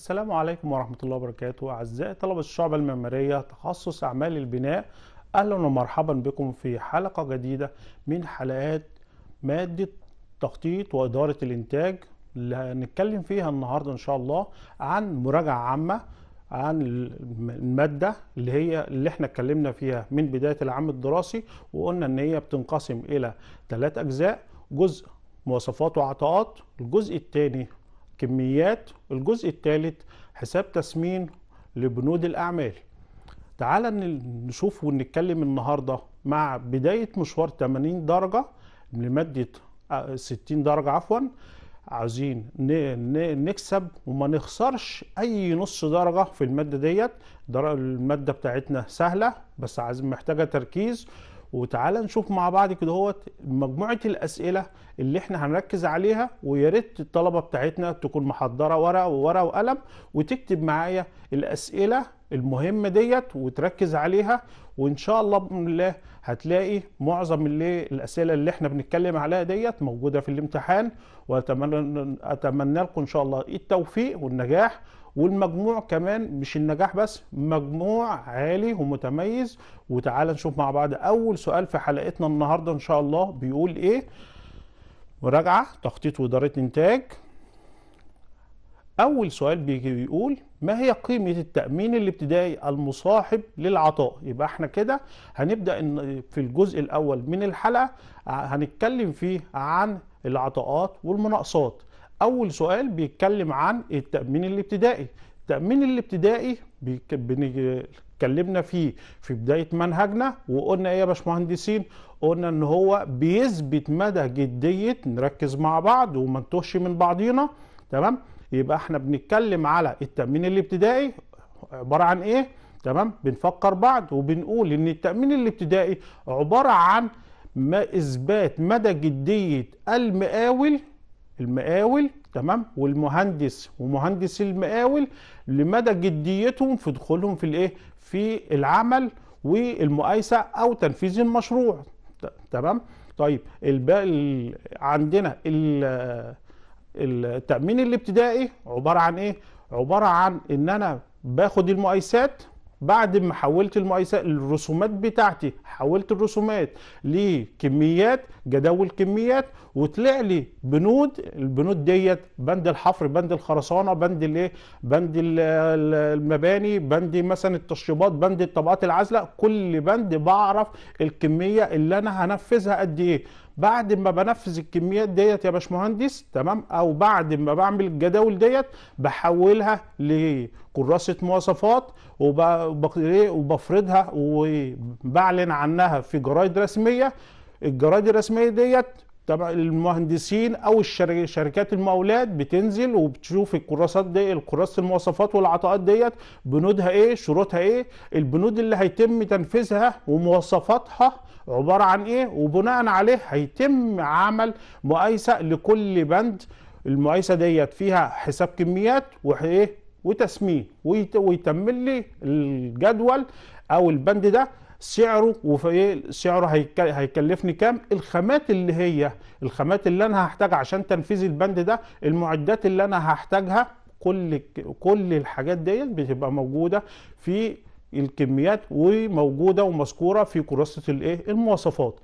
السلام عليكم ورحمة الله وبركاته أعزائي طلبة الشعب المعمارية تخصص أعمال البناء أهلا ومرحبا بكم في حلقة جديدة من حلقات مادة تخطيط وإدارة الإنتاج اللي هنتكلم فيها النهاردة إن شاء الله عن مراجعة عامة عن المادة اللي هي اللي احنا اتكلمنا فيها من بداية العام الدراسي وقلنا ان هي بتنقسم الى ثلاث اجزاء جزء مواصفات وعطاءات الجزء الثاني كميات الجزء الثالث حساب تسمين لبنود الأعمال تعال نشوف ونتكلم النهاردة مع بداية مشوار 80 درجة لمادة 60 آه، درجة عفوا عاوزين نكسب وما نخسرش اي نص درجة في المادة ديت المادة بتاعتنا سهلة بس عايز محتاجة تركيز وتعالى نشوف مع بعض كده هو مجموعه الاسئله اللي احنا هنركز عليها ويا ريت الطلبه بتاعتنا تكون محضره ورقه وورقه وقلم وتكتب معايا الاسئله المهمه ديت وتركز عليها وان شاء الله باذن الله هتلاقي معظم اللي الاسئله اللي احنا بنتكلم عليها ديت موجوده في الامتحان واتمنى اتمنى لكم ان شاء الله التوفيق والنجاح والمجموع كمان مش النجاح بس مجموع عالي ومتميز وتعالى نشوف مع بعض اول سؤال في حلقتنا النهارده ان شاء الله بيقول ايه مراجعه تخطيط واداره انتاج اول سؤال بيجي بيقول ما هي قيمه التامين الابتدائي المصاحب للعطاء يبقى احنا كده هنبدا في الجزء الاول من الحلقه هنتكلم فيه عن العطاءات والمناقصات اول سؤال بيتكلم عن التامين الابتدائي التامين الابتدائي اتكلمنا فيه في بدايه منهجنا وقلنا ايه يا باشمهندسين قلنا ان هو بيثبت مدى جديه نركز مع بعض وما نتوهش من بعضينا تمام يبقى احنا بنتكلم على التامين الابتدائي عباره عن ايه تمام بنفكر بعض وبنقول ان التامين الابتدائي عباره عن ما اثبات مدى جديه المقاول المقاول تمام والمهندس ومهندس المقاول لمدى جديتهم في دخولهم في الايه في العمل والمقايسه او تنفيذ المشروع تمام طيب الباقي عندنا التامين الابتدائي عباره عن ايه عباره عن ان انا باخد المقايسات بعد ما حولت المقايسات الرسومات بتاعتي حولت الرسومات لكميات جداول كميات وطلع لي بنود البنود ديت بند الحفر بند الخرسانه بند الايه بند المباني بند مثلا التشطيبات بند الطبقات العازله كل بند بعرف الكميه اللي انا هنفذها قد ايه بعد ما بنفذ الكميات ديت يا باشمهندس تمام او بعد ما بعمل الجداول ديت بحولها لكراسه مواصفات إيه؟ وبفرضها وبعلن عنها في جرايد رسميه الجرايد الرسميه ديت تبع المهندسين او الشركات المقاولات بتنزل وبتشوف الكراسات دي كراسه المواصفات والعطاءات ديت بنودها ايه شروطها ايه البنود اللي هيتم تنفيذها ومواصفاتها عباره عن ايه وبناء عليه هيتم عمل مقايسه لكل بند المقايسه ديت فيها حساب كميات وايه وتسميه ويتم لي الجدول او البند ده سعره وفي إيه؟ سعره هيكلفني كام الخامات اللي هي الخامات اللي انا هحتاجها عشان تنفيذ البند ده المعدات اللي انا هحتاجها كل كل الحاجات ديت بتبقى موجوده في الكميات وموجوده ومذكوره في كراسه الايه المواصفات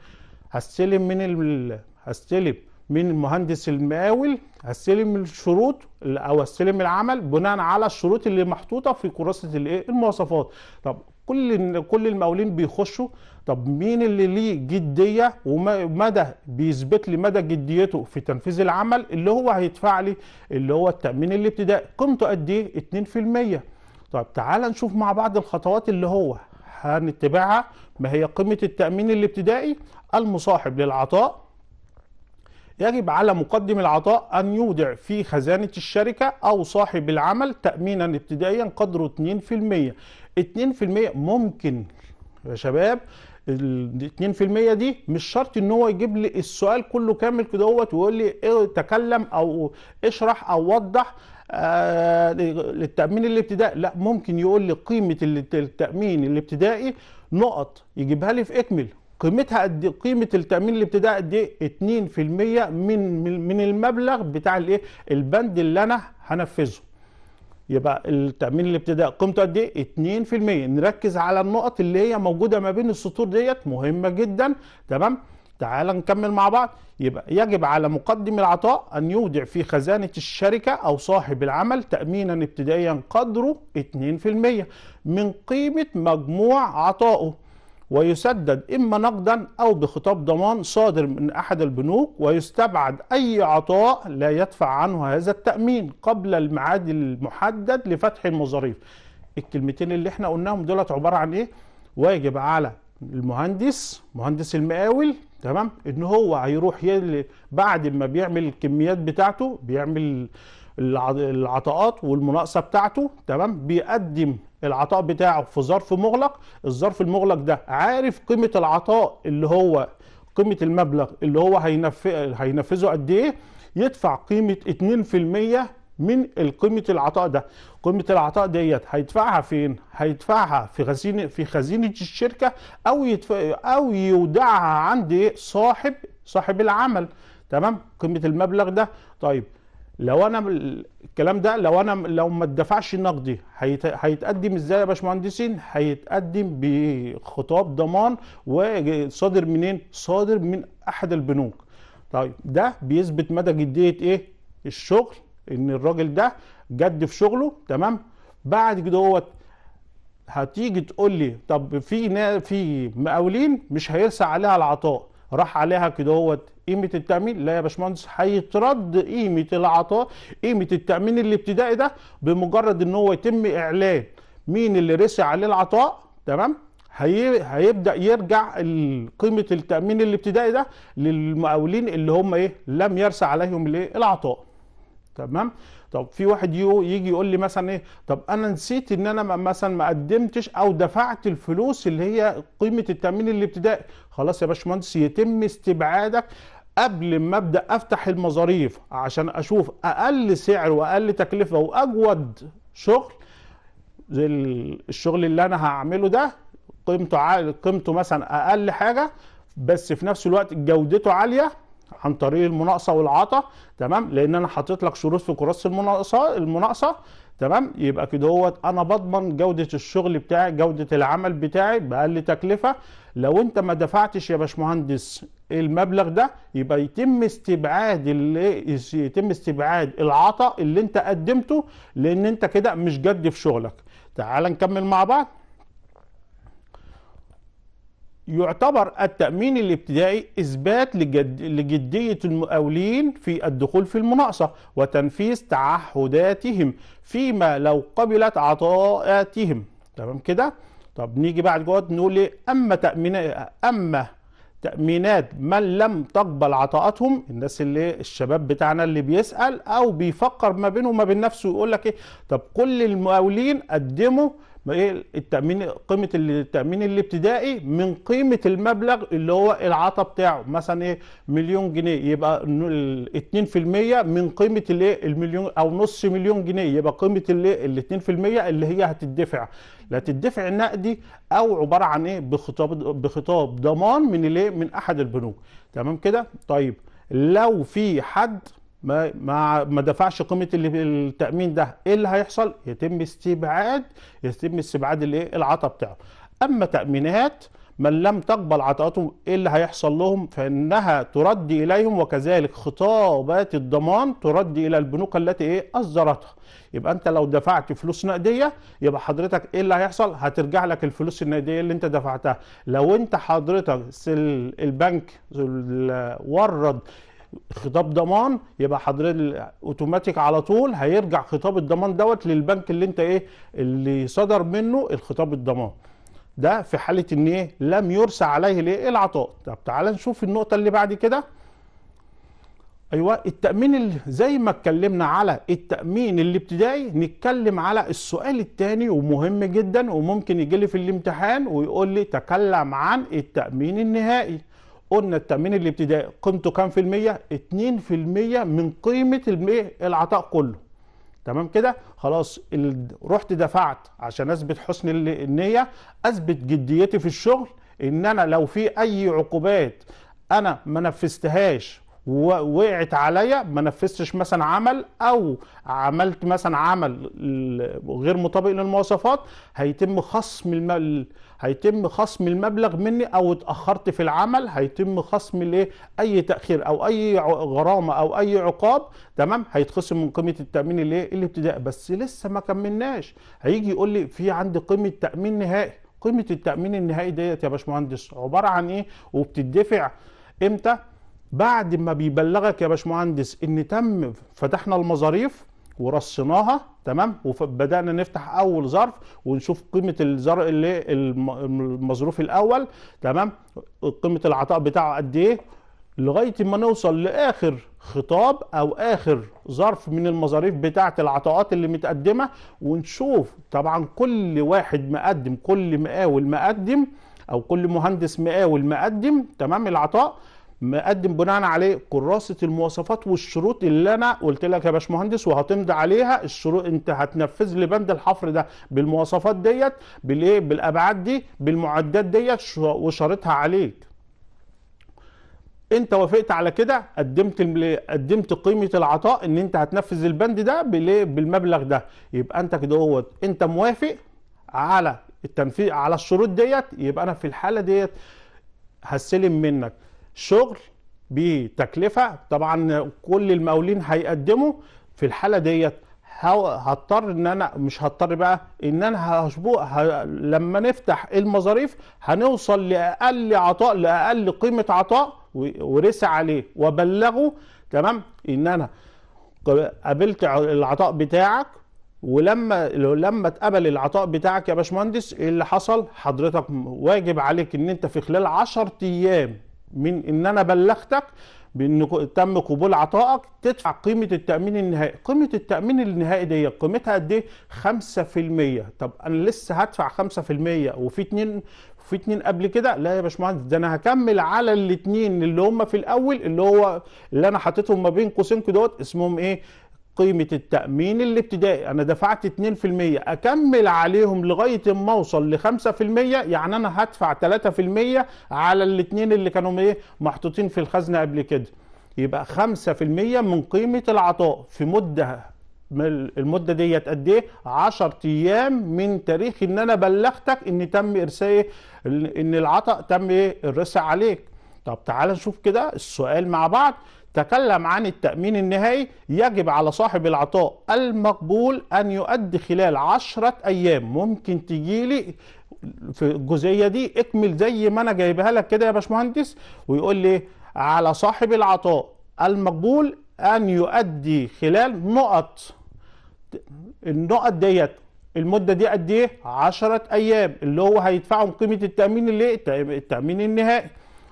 هستلم من ال... هستلم من المهندس المقاول هستلم الشروط او هستلم العمل بناء على الشروط اللي محطوطه في كراسه الايه المواصفات طب كل كل المقاولين بيخشوا طب مين اللي ليه جديه ومدى بيثبت لي مدى جديته في تنفيذ العمل اللي هو هيدفع لي اللي هو التامين الابتدائي قيمته قد ايه 2% طب تعال نشوف مع بعض الخطوات اللي هو هنتبعها ما هي قيمه التامين الابتدائي المصاحب للعطاء يجب على مقدم العطاء أن يودع في خزانة الشركة أو صاحب العمل تأمينا ابتدائيا قدره 2% 2% ممكن يا شباب ال 2% دي مش شرط ان هو يجيب لي السؤال كله كامل كده ويقول لي إيه تكلم او اشرح او وضح آه، للتامين الابتدائي لا ممكن يقول لي قيمه التامين الابتدائي نقط يجيبها لي في اكمل قيمتها قد إيه؟ قيمه التامين الابتدائي قد ايه 2% من من المبلغ بتاع الايه البند اللي انا هنفذه يبقى التامين الابتدائي قيمته قد ايه 2% نركز على النقط اللي هي موجوده ما بين السطور ديت مهمه جدا تمام تعال نكمل مع بعض يبقى يجب على مقدم العطاء أن يودع في خزانة الشركة أو صاحب العمل تأمينا ابتدائيا قدره 2% من قيمة مجموع عطائه ويسدد إما نقدا أو بخطاب ضمان صادر من أحد البنوك ويستبعد أي عطاء لا يدفع عنه هذا التأمين قبل الميعاد المحدد لفتح المظاريف الكلمتين اللي احنا قلناهم دولت عبارة عن إيه واجب على المهندس مهندس المقاول تمام ان هو هيروح يلي بعد ما بيعمل الكميات بتاعته بيعمل العطاءات والمناقصه بتاعته تمام بيقدم العطاء بتاعه في ظرف مغلق الظرف المغلق ده عارف قيمه العطاء اللي هو قيمه المبلغ اللي هو هينفذه قد ايه يدفع قيمه 2% من قيمه العطاء ده قيمه العطاء ديت هيدفعها فين هيدفعها في خزينه في خزينه الشركه او يدفع او يودعها عند إيه؟ صاحب صاحب العمل تمام قيمه المبلغ ده طيب لو انا الكلام ده لو انا لو ما اتدفعش نقدي هيتقدم ازاي يا باشمهندسين هيتقدم بخطاب ضمان وصادر منين صادر من احد البنوك طيب ده بيثبت مدى جديه ايه الشغل ان الراجل ده جد في شغله تمام بعد كده هو هتيجي تقول لي طب في في مقاولين مش هيرسى عليها العطاء راح عليها كدهوت قيمه التامين لا يا باشمهندس هيترد قيمه العطاء قيمه التامين الابتدائي ده بمجرد ان هو يتم اعلان مين اللي رسي عليه العطاء تمام هي... هيبدا يرجع قيمه التامين الابتدائي ده للمقاولين اللي هم ايه لم يرسى عليهم الايه العطاء تمام طب في واحد يجي يقول لي مثلا ايه طب انا نسيت ان انا مثلا ما قدمتش او دفعت الفلوس اللي هي قيمه التامين الابتدائي خلاص يا باشمهندس يتم استبعادك قبل ما ابدا افتح المظاريف عشان اشوف اقل سعر واقل تكلفه واجود شغل زي الشغل اللي انا هعمله ده قيمته عالي قيمته مثلا اقل حاجه بس في نفس الوقت جودته عاليه عن طريق المناقصه والعطا تمام لان انا حاطط لك شروط في كراسه المناقصه المناقصه تمام يبقى كده هوت انا بضمن جوده الشغل بتاعي جوده العمل بتاعي باقل تكلفه لو انت ما دفعتش يا باشمهندس المبلغ ده يبقى يتم استبعاد اللي يتم استبعاد العطاء اللي انت قدمته لان انت كده مش جد في شغلك تعال نكمل مع بعض يعتبر التأمين الابتدائي إثبات لجد لجدية المقاولين في الدخول في المناقصة وتنفيذ تعهداتهم فيما لو قبلت عطاءاتهم تمام كده طب نيجي بعد جوه نقول ايه اما تامينات اما تامينات من لم تقبل عطاءاتهم الناس اللي الشباب بتاعنا اللي بيسال او بيفكر ما بينه وما بين نفسه يقول لك ايه طب كل المقاولين قدموا ما ايه التامين قيمه التامين الابتدائي من قيمه المبلغ اللي هو العطا بتاعه مثلا ايه مليون جنيه يبقى 2% من قيمه الايه المليون او نص مليون جنيه يبقى قيمه الايه ال 2% إيه، اللي هي هتدفع لا تدفع نقدي او عباره عن ايه بخطاب بخطاب ضمان من الايه من احد البنوك تمام كده طيب لو في حد ما ما ما دفعش قيمه التامين ده ايه اللي هيحصل يتم استبعاد يتم استبعاد الايه العطاء بتاعه اما تامينات من لم تقبل عطاءاتهم ايه اللي هيحصل لهم فانها ترد اليهم وكذلك خطابات الضمان ترد الى البنوك التي ايه اصدرتها يبقى انت لو دفعت فلوس نقديه يبقى حضرتك ايه اللي هيحصل هترجع لك الفلوس النقديه اللي انت دفعتها لو انت حضرتك البنك ورد خطاب ضمان يبقى حضرتك اوتوماتيك على طول هيرجع خطاب الضمان دوت للبنك اللي انت ايه اللي صدر منه الخطاب الضمان ده في حاله ان ايه لم يرسى عليه الايه العطاء طب تعالى نشوف النقطه اللي بعد كده ايوه التامين اللي زي ما اتكلمنا على التامين الابتدائي نتكلم على السؤال الثاني ومهم جدا وممكن يجي لي في الامتحان ويقول لي تكلم عن التامين النهائي قلنا التامين الابتدائي قيمته كام في الميه 2% من قيمه إيه؟ العطاء كله تمام كده خلاص رحت دفعت عشان اثبت حسن النيه اثبت جديتي في الشغل ان انا لو في اي عقوبات انا ما نفذتهاش ووقعت عليا ما نفذتش مثلا عمل او عملت مثلا عمل غير مطابق للمواصفات هيتم خصم هيتم خصم المبلغ مني او اتاخرت في العمل هيتم خصم الايه اي تاخير او اي غرامه او اي عقاب تمام هيتخصم من قيمه التامين الايه الابتدائي بس لسه ما كملناش هيجي يقول لي في عندي قيمه تامين نهائي قيمه التامين النهائي ديت يا باشمهندس عباره عن ايه وبتدفع امتى بعد ما بيبلغك يا باشمهندس ان تم فتحنا المظاريف ورصيناها تمام وبدانا نفتح اول ظرف ونشوف قيمه الزر اللي المظروف الاول تمام قيمه العطاء بتاعه قد ايه لغايه ما نوصل لاخر خطاب او اخر ظرف من المظاريف بتاعه العطاءات اللي متقدمه ونشوف طبعا كل واحد مقدم كل مقاول مقدم او كل مهندس مقاول مقدم تمام العطاء مقدم بناء عليه كراسه المواصفات والشروط اللي انا قلت لك يا باشمهندس وهتمضي عليها الشروط انت هتنفذ لي بند الحفر ده بالمواصفات ديت بالايه بالابعاد دي بالمعدات ديت وشرطها عليك انت وافقت على كده قدمت قدمت قيمه العطاء ان انت هتنفذ البند ده بالايه بالمبلغ ده يبقى انت كده هو انت موافق على التنفيذ على الشروط ديت يبقى انا في الحاله ديت هستلم منك شغل بتكلفه طبعا كل المقاولين هيقدموا في الحاله ديت هضطر ان انا مش هضطر بقى ان انا هشبوع ه... لما نفتح المظاريف هنوصل لاقل عطاء لاقل قيمه عطاء و... ورسى عليه وبلغه تمام ان انا قابلت العطاء بتاعك ولما لما اتقبل العطاء بتاعك يا باشمهندس إيه اللي حصل حضرتك واجب عليك ان انت في خلال 10 ايام من ان انا بلغتك بان تم قبول عطائك تدفع قيمه التامين النهائي قيمه التامين النهائي دي قيمتها قد ايه 5% طب انا لسه هدفع 5% وفي اتنين في اتنين قبل كده لا يا باشمهندس ده انا هكمل على الاثنين اللي هم في الاول اللي هو اللي انا حطيتهم ما بين قوسين دوت اسمهم ايه قيمة التأمين الابتدائي أنا دفعت 2% أكمل عليهم لغاية ما أوصل ل 5% يعني أنا هدفع 3% على الاثنين اللي كانوا إيه محطوطين في الخزنة قبل كده يبقى 5% من قيمة العطاء في مدة المده ديت قد ايه 10 ايام من تاريخ ان انا بلغتك ان تم ارسال ان العطاء تم ايه الرسع عليك طب تعال نشوف كده السؤال مع بعض تكلم عن التأمين النهائي يجب على صاحب العطاء المقبول أن يؤدي خلال عشرة أيام ممكن تجيلي في الجزئية دي اكمل زي ما أنا جايبها لك كده يا باشمهندس ويقول لي على صاحب العطاء المقبول أن يؤدي خلال نقط النقط ديت المده دي قد ايه 10 ايام اللي هو هيدفعهم قيمه التامين اللي إيه؟ التامين النهائي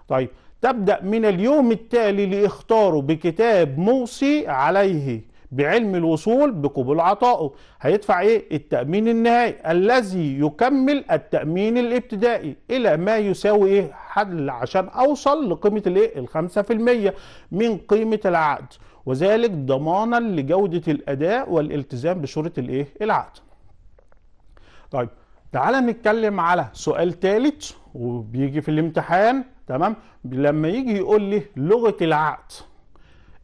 طيب تبدأ من اليوم التالي لاختاره بكتاب موصي عليه بعلم الوصول بقبول عطائه هيدفع ايه التأمين النهائي الذي يكمل التأمين الابتدائي الى ما يساوي ايه حل عشان اوصل لقيمة الايه الخمسة في المية من قيمة العقد وذلك ضمانا لجودة الاداء والالتزام بشروط الايه العقد طيب تعالى نتكلم على سؤال ثالث وبيجي في الامتحان تمام لما يجي يقول لي لغه العقد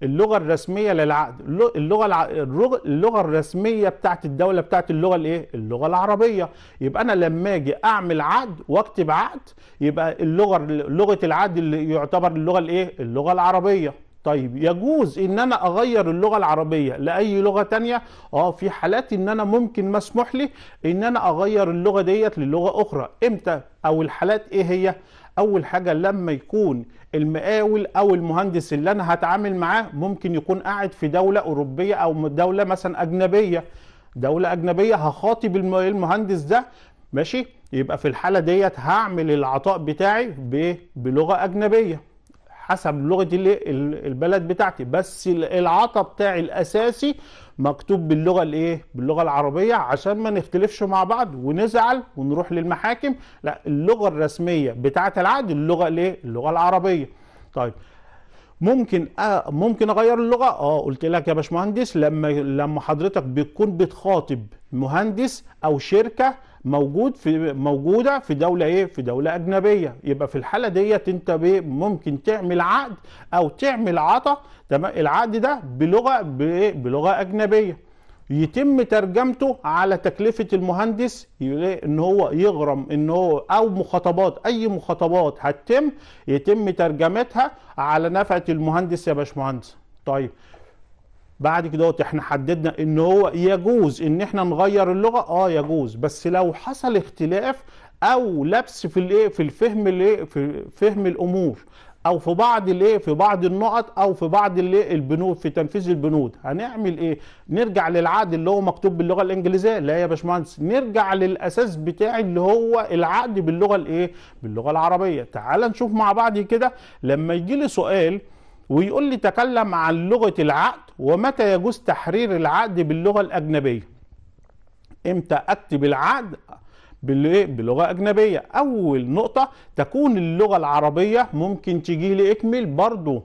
اللغه الرسميه للعقد اللغه اللغه, اللغه الرسميه بتاعت الدوله بتاعت اللغه الايه اللغه العربيه يبقى انا لما اجي اعمل عقد واكتب عقد يبقى اللغه لغه العقد اللي يعتبر اللغه الايه اللغه العربيه طيب يجوز ان انا اغير اللغه العربيه لاي لغه تانية اه في حالات ان انا ممكن مسموح لي ان انا اغير اللغه ديت للغه اخرى امتى او الحالات ايه هي اول حاجه لما يكون المقاول او المهندس اللي انا هتعامل معاه ممكن يكون قاعد في دوله اوروبيه او دوله مثلا اجنبيه دوله اجنبيه هخاطب المهندس ده ماشي يبقى في الحاله ديت هعمل العطاء بتاعي بلغه اجنبيه حسب لغه البلد بتاعتي بس العطا بتاعي الاساسي مكتوب باللغه الايه باللغه العربيه عشان ما نختلفش مع بعض ونزعل ونروح للمحاكم لا اللغه الرسميه بتاعه العقد اللغه الايه اللغه العربيه طيب ممكن أه ممكن اغير اللغه اه قلت لك يا باشمهندس لما لما حضرتك بتكون بتخاطب مهندس او شركه موجود في موجوده في دوله ايه في دوله اجنبيه يبقى في الحاله ديت انت ممكن تعمل عقد او تعمل عطا تمام العقد ده بلغه بلغه اجنبيه يتم ترجمته على تكلفه المهندس ان هو يغرم ان هو او مخاطبات اي مخاطبات هتتم يتم ترجمتها على نفقه المهندس يا باشمهندس طيب بعد كده احنا حددنا ان هو يجوز ان احنا نغير اللغه اه يجوز بس لو حصل اختلاف او لبس في الايه في الفهم الايه في فهم الامور او في بعض الايه في بعض النقط او في بعض الايه البنود في تنفيذ البنود هنعمل ايه نرجع للعقد اللي هو مكتوب باللغه الانجليزيه لا يا باشمهندس نرجع للاساس بتاعي اللي هو العقد باللغه الايه باللغه العربيه تعال نشوف مع بعض كده لما يجي لي سؤال ويقول لي تكلم عن لغة العقد ومتى يجوز تحرير العقد باللغة الأجنبية امتى أكتب العقد بلغة أجنبية أول نقطة تكون اللغة العربية ممكن تجي لي اكمل برضو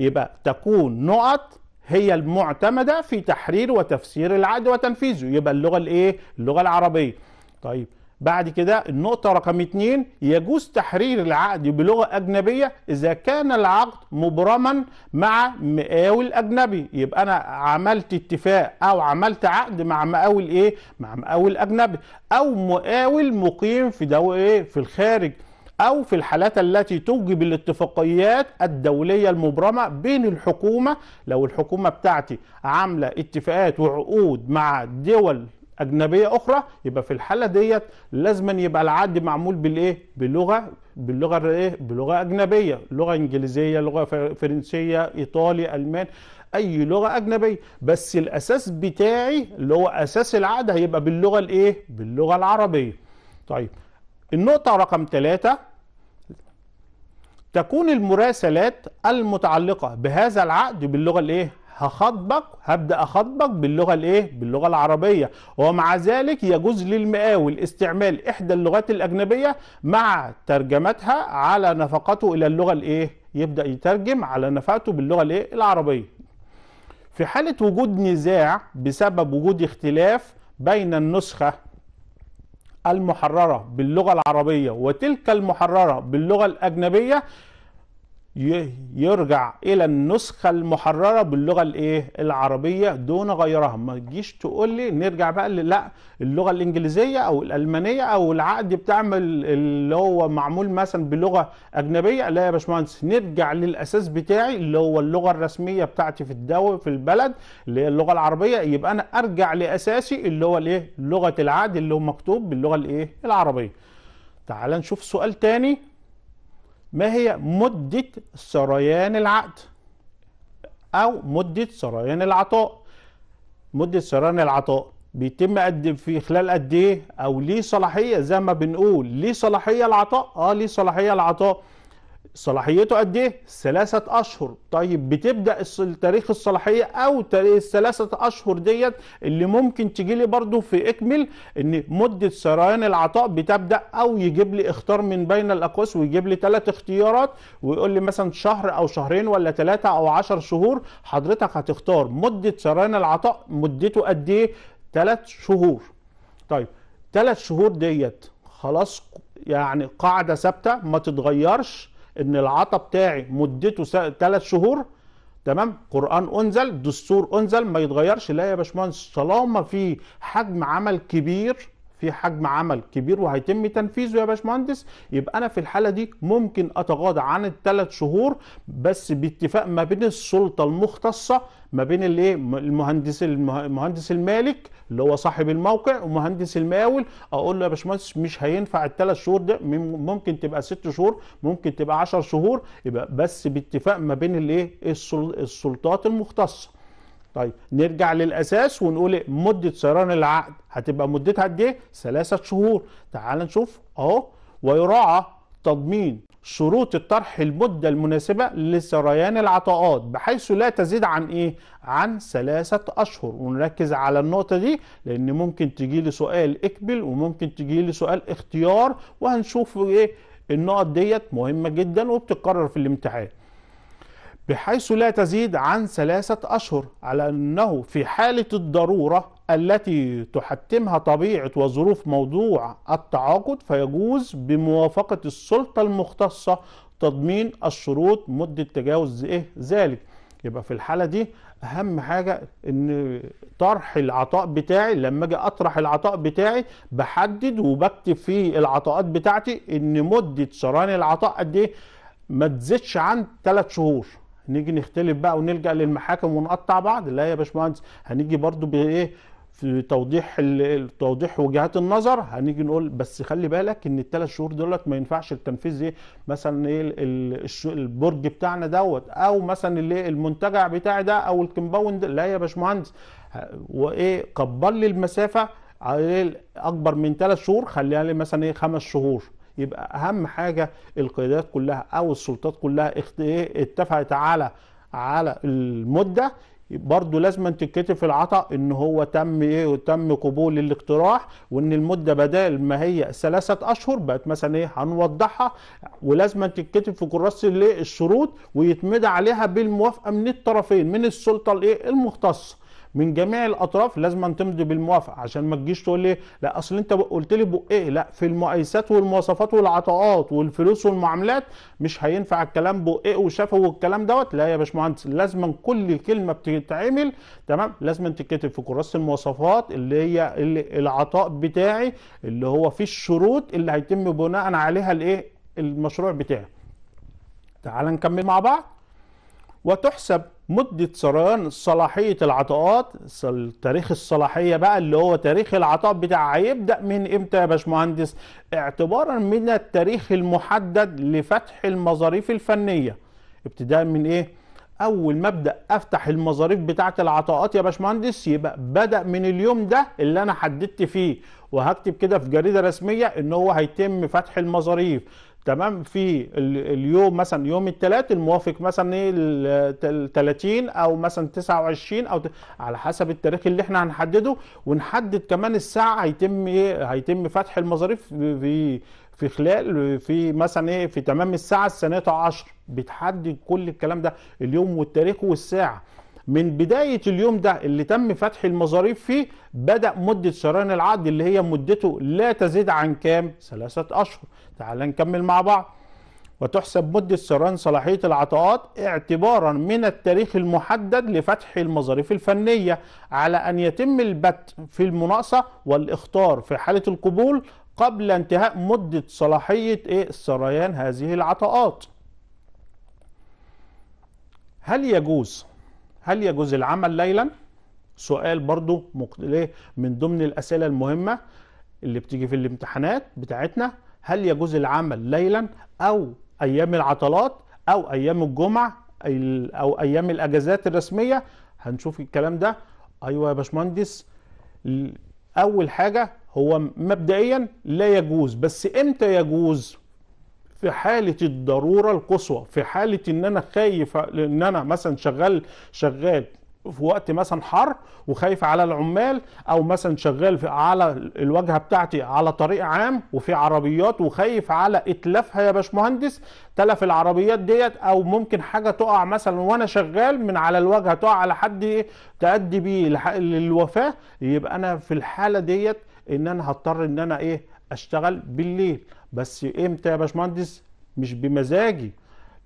يبقى تكون نقط هي المعتمدة في تحرير وتفسير العقد وتنفيذه يبقى اللغة الايه اللغة العربية طيب بعد كده النقطة رقم اتنين يجوز تحرير العقد بلغة أجنبية إذا كان العقد مبرما مع مقاول أجنبي يبقى أنا عملت اتفاق أو عملت عقد مع مقاول إيه؟ مع مقاول أجنبي أو مقاول مقيم في دو إيه؟ في الخارج أو في الحالات التي توجب الاتفاقيات الدولية المبرمة بين الحكومة لو الحكومة بتاعتي عاملة اتفاقات وعقود مع دول اجنبيه اخرى يبقى في الحاله ديت لازما يبقى العقد معمول بالايه باللغه باللغه الايه بلغه اجنبيه لغه انجليزيه لغه فرنسيه ايطالي المان اي لغه اجنبيه بس الاساس بتاعي اللي هو اساس العقد هيبقى باللغه الايه باللغه العربيه طيب النقطه رقم ثلاثة تكون المراسلات المتعلقه بهذا العقد باللغه الايه هخاطبك هبدا اخاطبك باللغه الايه باللغه العربيه ومع ذلك يجوز للمقاول استعمال احدى اللغات الاجنبيه مع ترجمتها على نفقته الى اللغه الايه يبدا يترجم على نفقته باللغه الايه العربيه في حاله وجود نزاع بسبب وجود اختلاف بين النسخه المحرره باللغه العربيه وتلك المحرره باللغه الاجنبيه يرجع الى النسخه المحرره باللغه الايه العربيه دون غيرها ما تجيش تقول لي نرجع بقى لا اللغه الانجليزيه او الالمانيه او العقد بتاع اللي هو معمول مثلا بلغه اجنبيه لا يا باشمهندس نرجع للاساس بتاعي اللي هو اللغه الرسميه بتاعتي في الدول في البلد اللي هي اللغه العربيه يبقى انا ارجع لاساسي اللي هو الايه لغه العقد اللي هو مكتوب باللغه الايه العربيه تعال نشوف سؤال تاني ما هي مدة سريان العقد أو مدة سريان العطاء مدة سريان العطاء بيتم قد إيه؟ في خلال قد ايه او ليه صلاحيه زي ما بنقول ليه صلاحيه العطاء اه ليه صلاحيه العطاء صلاحيته قد ايه؟ ثلاثة أشهر، طيب بتبدأ تاريخ الصلاحية أو الثلاثة أشهر ديت اللي ممكن تجي لي برضه في إكمل إن مدة سريان العطاء بتبدأ أو يجيب لي اختار من بين الأقواس ويجيب لي ثلاث اختيارات ويقول لي مثلا شهر أو شهرين ولا ثلاثة أو 10 شهور حضرتك هتختار مدة سريان العطاء مدته قد إيه؟ ثلاث شهور. طيب ثلاث شهور ديت خلاص يعني قاعدة ثابتة ما تتغيرش ان العطا بتاعي مدته ثلاث شهور تمام قران انزل دستور انزل ما يتغيرش لا يا باشمهندس طالما في حجم عمل كبير في حجم عمل كبير وهيتم تنفيذه يا باشمهندس يبقى انا في الحاله دي ممكن اتغاضى عن الثلاث شهور بس باتفاق ما بين السلطه المختصه ما بين الايه المهندس المهندس المالك اللي هو صاحب الموقع ومهندس المقاول اقول له يا باشمهندس مش هينفع الثلاث شهور ده ممكن تبقى ست شهور ممكن تبقى 10 شهور يبقى بس باتفاق ما بين الايه السلطات المختصه طيب نرجع للاساس ونقول إيه؟ مده سيران العقد هتبقى مدتها قد ايه؟ ثلاثه شهور تعال نشوف اهو ويراعى تضمين شروط الطرح المدة المناسبة لسريان العطاءات بحيث لا تزيد عن ايه؟ عن ثلاثة اشهر ونركز على النقطة دي لان ممكن تجي لي سؤال اكبل وممكن تجي لي سؤال اختيار وهنشوف ايه النقط ديت مهمة جدا وبتتكرر في الامتحان بحيث لا تزيد عن ثلاثة أشهر على أنه في حالة الضرورة التي تحتمها طبيعة وظروف موضوع التعاقد فيجوز بموافقة السلطة المختصة تضمين الشروط مدة تجاوز إيه ذلك يبقى في الحالة دي أهم حاجة إن طرح العطاء بتاعي لما أجي أطرح العطاء بتاعي بحدد وبكتب في العطاءات بتاعتي إن مدة سران العطاء قد إيه ما تزيدش عن ثلاث شهور نيجي نختلف بقى ونلجا للمحاكم ونقطع بعض لا يا باشمهندس هنيجي برضو بايه في توضيح توضيح وجهات النظر هنيجي نقول بس خلي بالك ان الثلاث شهور دولت ما ينفعش التنفيذ ايه مثلا ايه البرج بتاعنا دوت او مثلا اللي المنتجع بتاعي ده او الكمباوند لا يا باشمهندس وايه قبل لي المسافه على إيه؟ اكبر من ثلاث شهور خليها لي مثلا ايه خمس شهور يبقى اهم حاجه القيادات كلها او السلطات كلها إيه، اتفقت على على المده برضه لازم تتكتب في العطاء ان هو تم ايه وتم قبول الاقتراح وان المده بدل ما هي ثلاثه اشهر بقت مثلا ايه هنوضحها ولازم تتكتب في كراسه الايه الشروط ويتمد عليها بالموافقه من الطرفين من السلطه الايه المختصه من جميع الاطراف لازم أن تمضي بالموافقه عشان ما تجيش تقول لي لا اصل انت قلت لي بق ايه لا في المؤيسات والمواصفات والعطاءات والفلوس والمعاملات مش هينفع الكلام بق ايه وشفه والكلام دوت لا يا باشمهندس لازم كل كلمه بتتعمل تمام لازم تتكتب في كراسه المواصفات اللي هي اللي العطاء بتاعي اللي هو فيه الشروط اللي هيتم بناء عليها الايه المشروع بتاعي تعال نكمل مع بعض وتحسب مدة سريان صلاحية العطاءات تاريخ الصلاحية بقى اللي هو تاريخ العطاء بتاع هيبدأ من امتى يا باشمهندس؟ اعتبارا من التاريخ المحدد لفتح المظاريف الفنية ابتداء من ايه؟ أول ما أبدأ أفتح المظاريف بتاعة العطاءات يا باشمهندس يبقى بدأ من اليوم ده اللي أنا حددت فيه وهكتب كده في جريدة رسمية إن هو هيتم فتح المظاريف تمام في اليوم مثلا يوم الثلاث الموافق مثلا ايه 30 او مثلا 29 او على حسب التاريخ اللي احنا هنحدده ونحدد كمان الساعه هيتم ايه هيتم فتح المظاريف في في خلال في مثلا ايه في تمام الساعه الثانيه 10 بتحدد كل الكلام ده اليوم والتاريخ والساعه من بداية اليوم ده اللي تم فتح المظاريف فيه بدأ مدة سران العقد اللي هي مدته لا تزيد عن كام ثلاثة أشهر تعال نكمل مع بعض وتحسب مدة سران صلاحية العطاءات اعتبارا من التاريخ المحدد لفتح المظاريف الفنية على أن يتم البت في المناقصة والإخطار في حالة القبول قبل انتهاء مدة صلاحية إيه سريان هذه العطاءات هل يجوز هل يجوز العمل ليلا سؤال برضو من ضمن الأسئلة المهمة اللي بتيجي في الامتحانات بتاعتنا هل يجوز العمل ليلا أو أيام العطلات أو أيام الجمعة أو أيام الأجازات الرسمية هنشوف الكلام ده أيوة يا باشمهندس أول حاجة هو مبدئيا لا يجوز بس إمتى يجوز في حاله الضروره القصوى في حاله ان انا خايف ان انا مثلا شغال شغال في وقت مثلا حر وخايف على العمال او مثلا شغال في على الواجهه بتاعتي على طريق عام وفي عربيات وخايف على اتلافها يا باشمهندس تلف العربيات ديت او ممكن حاجه تقع مثلا وانا شغال من على الواجهه تقع على حد تأدي بيه للوفاه يبقى انا في الحاله ديت ان انا هضطر ان انا ايه اشتغل بالليل بس امتى يا باشمهندس مش بمزاجي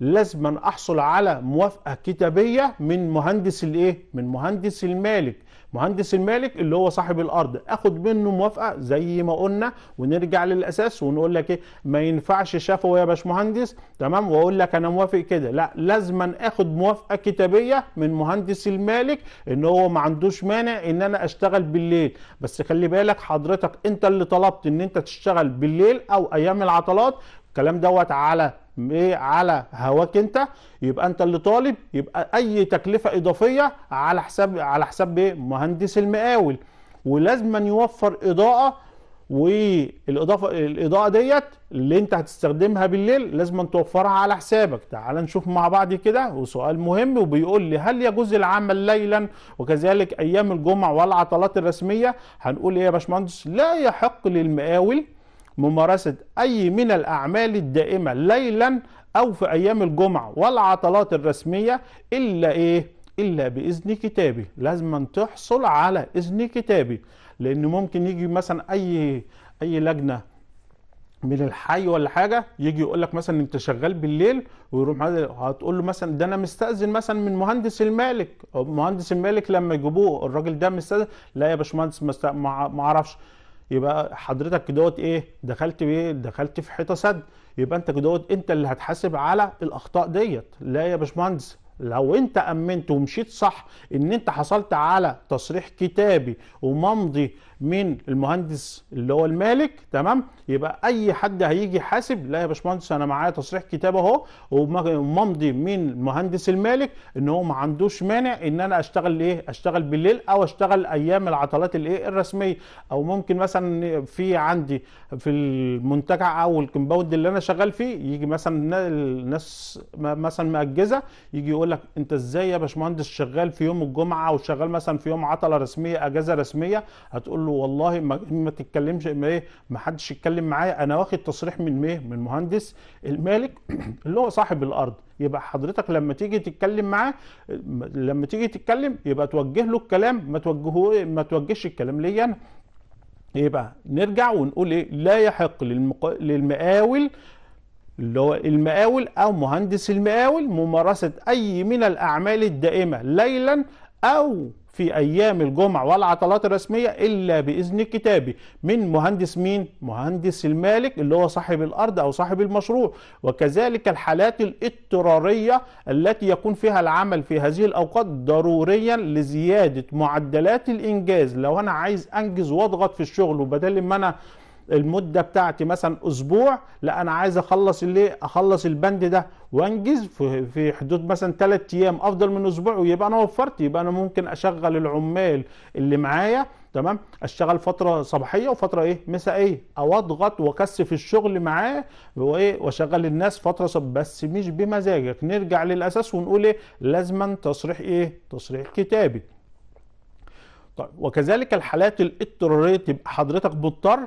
لازم أن احصل على موافقه كتابيه من مهندس الايه من مهندس المالك مهندس المالك اللي هو صاحب الارض اخد منه موافقه زي ما قلنا ونرجع للاساس ونقول لك ايه ما ينفعش شفوي يا باشمهندس تمام واقول لك انا موافق كده لا لازما اخد موافقه كتابيه من مهندس المالك ان هو ما عندوش مانع ان انا اشتغل بالليل بس خلي بالك حضرتك انت اللي طلبت ان انت تشتغل بالليل او ايام العطلات الكلام دوت على على هواك انت يبقى انت اللي طالب يبقى اي تكلفه اضافيه على حساب على حساب مهندس المقاول ولازم أن يوفر اضاءه والاضافه الاضاءه ديت اللي انت هتستخدمها بالليل لازم أن توفرها على حسابك تعال نشوف مع بعض كده وسؤال مهم وبيقول لي هل يجوز العمل ليلا وكذلك ايام الجمعه والعطلات الرسميه هنقول ايه يا باشمهندس لا يحق للمقاول ممارسة أي من الأعمال الدائمة ليلا أو في أيام الجمعة والعطلات الرسمية إلا إيه؟ إلا بإذن كتابي لازم تحصل على إذن كتابي لأن ممكن يجي مثلا أي أي لجنة من الحي ولا حاجه يجي يقول لك مثلا انت شغال بالليل ويروح هتقول له مثلا ده انا مستاذن مثلا من مهندس المالك مهندس المالك لما يجيبوه الراجل ده مستاذن لا يا باشمهندس ما اعرفش يبقى حضرتك دوت ايه دخلت ايه دخلت في حيطه سد يبقى انت دوت انت اللي هتحاسب على الاخطاء ديت لا يا باشمهندس لو انت امنت ومشيت صح ان انت حصلت على تصريح كتابي وممضي من المهندس اللي هو المالك تمام يبقى اي حد هيجي حاسب لا يا باشمهندس انا معايا تصريح كتاب اهو وممضي من المهندس المالك ان هو ما عندوش مانع ان انا اشتغل ايه اشتغل بالليل او اشتغل ايام العطلات الايه الرسميه او ممكن مثلا في عندي في المنتجع او الكومباوند اللي انا شغال فيه يجي مثلا الناس مثلا مأجزه يجي يقول لك انت ازاي يا باشمهندس شغال في يوم الجمعه او شغال مثلا في يوم عطله رسميه اجازه رسميه هتقول له والله ما, ما تتكلمش ما ايه ما حدش يتكلم معايا انا واخد تصريح من مين من مهندس المالك اللي هو صاحب الارض يبقى حضرتك لما تيجي تتكلم معاه لما تيجي تتكلم يبقى توجه له الكلام ما توجهه ما توجهش الكلام ليا انا يبقى نرجع ونقول ايه لا يحق للمق... للمقاول اللي هو المقاول او مهندس المقاول ممارسه اي من الاعمال الدائمه ليلا او في ايام الجمعه والعطلات الرسميه الا باذن كتابي من مهندس مين مهندس المالك اللي هو صاحب الارض او صاحب المشروع وكذلك الحالات الاضطراريه التي يكون فيها العمل في هذه الاوقات ضروريا لزياده معدلات الانجاز لو انا عايز انجز واضغط في الشغل وبدل ما انا المده بتاعتي مثلا اسبوع لا انا عايز اخلص اللي اخلص البند ده وانجز في حدود مثلا ثلاث ايام افضل من اسبوع ويبقى انا وفرت يبقى انا ممكن اشغل العمال اللي معايا تمام اشتغل فتره صباحيه وفتره ايه مسائيه او اضغط واكثف الشغل معاه وايه واشغل الناس فتره صب بس مش بمزاجك نرجع للاساس ونقول ايه لازما تصريح ايه تصريح كتابي طيب وكذلك الحالات الاضطراريه تبقى حضرتك مضطر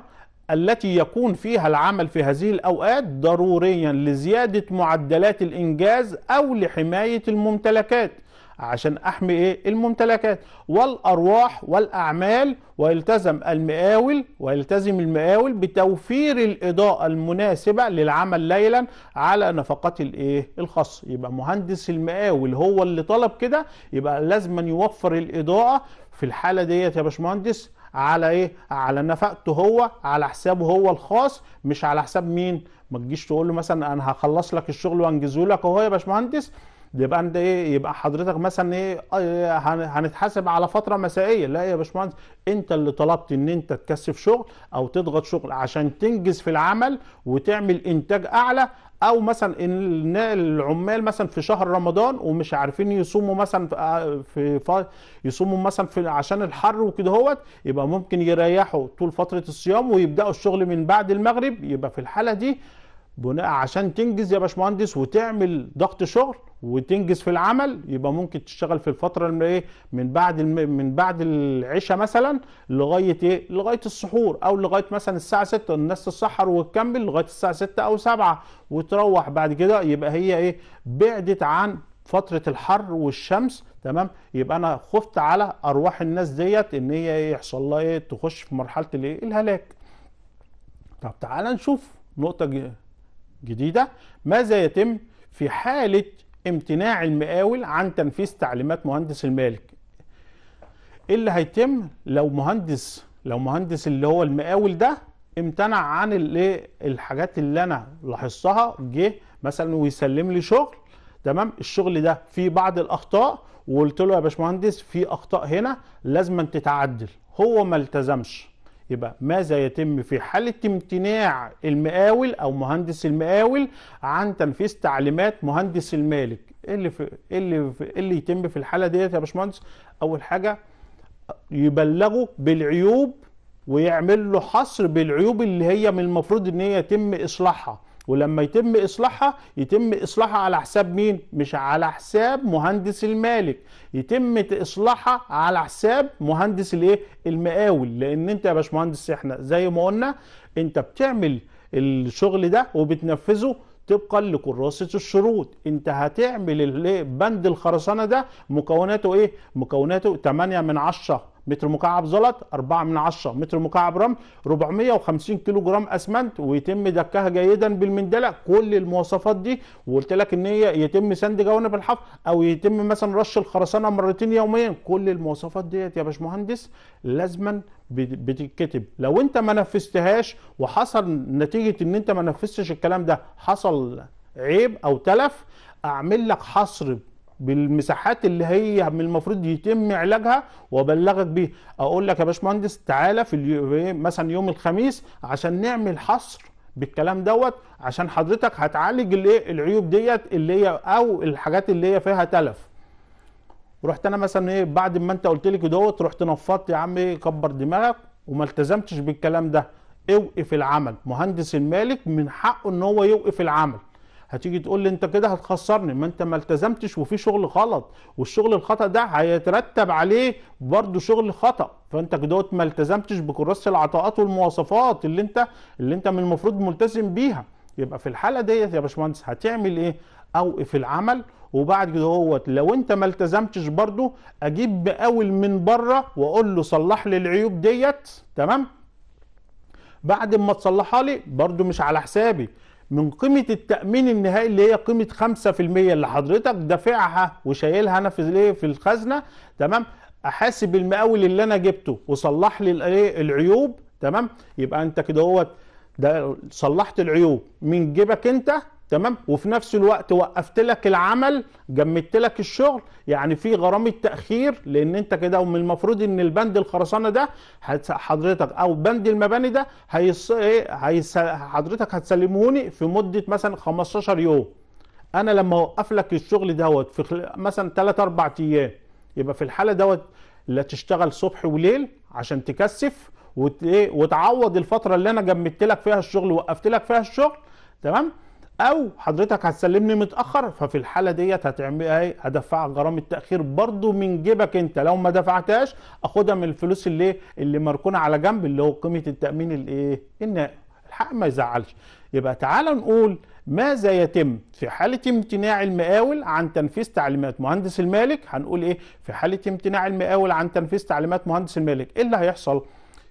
التي يكون فيها العمل في هذه الأوقات ضروريا لزيادة معدلات الإنجاز أو لحماية الممتلكات عشان أحمي إيه الممتلكات والأرواح والأعمال ويلتزم المقاول ويلتزم المقاول بتوفير الإضاءة المناسبة للعمل ليلا على نفقات الإيه الخاص يبقى مهندس المقاول هو اللي طلب كده يبقى لازم يوفر الإضاءة في الحالة ديت يا باشمهندس على ايه على نفقته هو على حسابه هو الخاص مش على حساب مين ما تجيش تقول له مثلا انا هخلص لك الشغل وانجزه لك اهو يا باشمهندس يبقى انت ايه يبقى حضرتك مثلا ايه آه، هنتحاسب على فتره مسائيه لا يا باشمهندس انت اللي طلبت ان انت تكثف شغل او تضغط شغل عشان تنجز في العمل وتعمل انتاج اعلى او مثلا ان العمال مثلا في شهر رمضان ومش عارفين يصوموا مثلا في, آه، يصوموا مثلا في عشان الحر وكده هوت يبقى ممكن يريحوا طول فتره الصيام ويبداوا الشغل من بعد المغرب يبقى في الحاله دي بناء عشان تنجز يا باشمهندس وتعمل ضغط شغل وتنجز في العمل يبقى ممكن تشتغل في الفتره اللي ايه من بعد الم... من بعد العشاء مثلا لغايه ايه لغايه السحور او لغايه مثلا الساعه 6 الناس تسحر وتكمل لغايه الساعه 6 او 7 وتروح بعد كده يبقى هي ايه بعدت عن فتره الحر والشمس تمام يبقى انا خفت على ارواح الناس ديت ان هي إيه، يحصل لها ايه تخش في مرحله الايه الهلاك طب تعال نشوف نقطه جديده ماذا يتم في حاله امتناع المقاول عن تنفيذ تعليمات مهندس المالك ايه اللي هيتم لو مهندس لو مهندس اللي هو المقاول ده امتنع عن الايه الحاجات اللي انا لاحظتها جه مثلا ويسلم لي شغل تمام الشغل ده فيه بعض الاخطاء وقلت له يا باشمهندس في اخطاء هنا لازم تتعدل هو ما التزمش يبقى ماذا يتم في حالة امتناع المقاول أو مهندس المقاول عن تنفيذ تعليمات مهندس المالك إيه اللي في إيه اللي في إيه اللي يتم في الحالة ديت يا باشمهندس أول حاجة يبلغه بالعيوب ويعمل له حصر بالعيوب اللي هي من المفروض ان هي يتم اصلاحها ولما يتم اصلاحها يتم اصلاحها على حساب مين مش على حساب مهندس المالك يتم اصلاحها على حساب مهندس الايه المقاول لان انت يا باشمهندس احنا زي ما قلنا انت بتعمل الشغل ده وبتنفذه طبقا لكراسة الشروط انت هتعمل بند الخرسانة ده مكوناته ايه مكوناته 8 من 10 متر مكعب زلط 4 من 10 متر مكعب رمل 450 كيلو جرام اسمنت ويتم دكها جيدا بالمندله كل المواصفات دي وقلت لك ان هي يتم سند جوانب الحفر او يتم مثلا رش الخرسانه مرتين يوميا كل المواصفات ديت يا باشمهندس لازما بتتكتب لو انت ما نفذتهاش وحصل نتيجه ان انت ما نفذتش الكلام ده حصل عيب او تلف اعمل لك حصر بالمساحات اللي هي من المفروض يتم علاجها وابلغك بيها اقول لك يا باشمهندس تعالى في مثلا يوم الخميس عشان نعمل حصر بالكلام دوت عشان حضرتك هتعالج الايه العيوب ديت اللي هي او الحاجات اللي هي فيها تلف رحت انا مثلا ايه بعد ما انت قلت لي دوت رحت نفضت يا عم ايه كبر دماغك وما التزمتش بالكلام ده اوقف العمل مهندس المالك من حقه ان هو يوقف العمل هتيجي تقول لي انت كده هتخسرني ما انت ما التزمتش وفي شغل غلط والشغل الخطا ده هيترتب عليه برضه شغل خطا فانت كده ما التزمتش بكراسه العطاءات والمواصفات اللي انت اللي انت من المفروض ملتزم بيها يبقى في الحاله ديت يا باشمهندس هتعمل ايه اوقف العمل وبعد كده هو لو انت ما التزمتش برضه اجيب مقاول من بره واقول له صلح لي العيوب ديت تمام بعد ما تصلحها لي برضه مش على حسابي من قيمه التامين النهائي اللي هي قيمه 5% اللي حضرتك دافعها وشايلها انا في ليه في الخزنه تمام احاسب المقاول اللي انا جبته وصلح لي إيه، العيوب تمام يبقى انت كده هو ده صلحت العيوب من جيبك انت تمام وفي نفس الوقت وقفت لك العمل جمدت لك الشغل يعني في غرامه تاخير لان انت كده ومن المفروض ان البند الخرسانه ده حضرتك او بند المباني ده هيص... إيه، هيص... حضرتك هتسلمهوني في مده مثلا 15 يوم انا لما اوقف لك الشغل دوت في خل... مثلا 3 4 ايام يبقى في الحاله دوت لا تشتغل صبح وليل عشان تكثف وت... إيه، وتعوض الفتره اللي انا جمدت لك فيها الشغل ووقفت لك فيها الشغل تمام او حضرتك هتسلمني متاخر ففي الحاله ديت هتعمل ايه هدفعك غرامه التاخير برضو من جيبك انت لو ما دفعتهاش اخدها من الفلوس اللي اللي مركونه على جنب اللي هو قيمه التامين الايه النائب الحق ما يزعلش يبقى تعالى نقول ماذا يتم في حالة امتناع المقاول عن تنفيذ تعليمات مهندس المالك هنقول ايه في حالة امتناع المقاول عن تنفيذ تعليمات مهندس المالك ايه اللي هيحصل